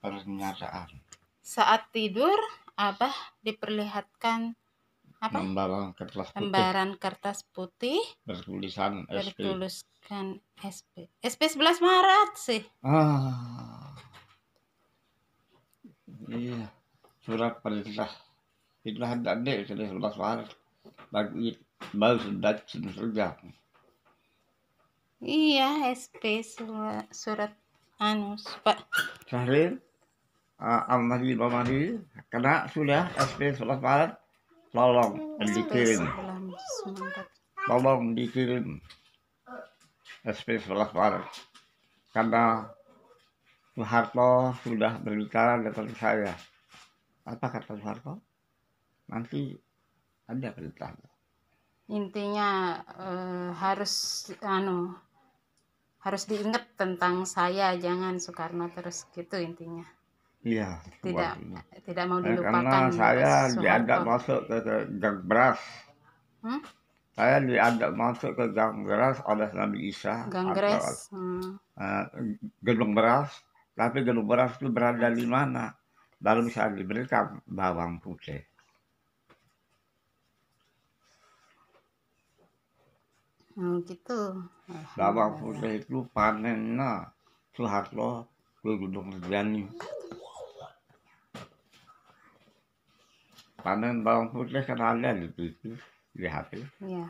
pernyataan. Saat tidur, Abah diperlihatkan apa? Lembaran kertas putih. Lembaran kertas putih bertulisan SP. Bertuliskan SP. SP 11 Maret sih. Ah. Iya. Surat perintah. Itulah tadi sudah sebelas Maret. Bagi baru sudah sudah Iya, SP surat, surat anu, Pak. Terakhir Ah, almarhum Bamadi kena sudah SP surat barat tolong dikirim tolong dikirim SP surat barat karena Soeharto sudah berbicara dengan saya apa kata Soeharto nanti ada perintah intinya eh, harus anu harus diingat tentang saya jangan Soekarno terus gitu intinya Iya. Tidak tidak mau dilupakan. Karena saya diadak diajak masuk ke, ke gang beras. Hmm? Saya diajak masuk ke gang beras oleh Nabi Isa. Gang beras. Hmm. Uh, gedung beras. Tapi gedung beras itu berada di mana? Baru bisa diberikan bawang putih. Hmm, gitu. Bawang putih itu panennya Soeharto ke Gunung ngerjani. Lemon bone, which is an you have Yeah.